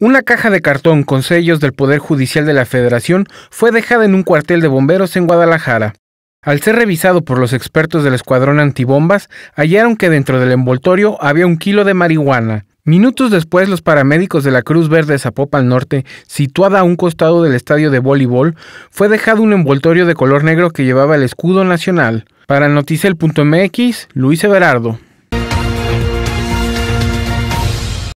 Una caja de cartón con sellos del Poder Judicial de la Federación fue dejada en un cuartel de bomberos en Guadalajara. Al ser revisado por los expertos del escuadrón antibombas, hallaron que dentro del envoltorio había un kilo de marihuana. Minutos después, los paramédicos de la Cruz Verde Zapopan Norte, situada a un costado del estadio de voleibol, fue dejado un envoltorio de color negro que llevaba el escudo nacional. Para Noticiel.mx, Luis Everardo.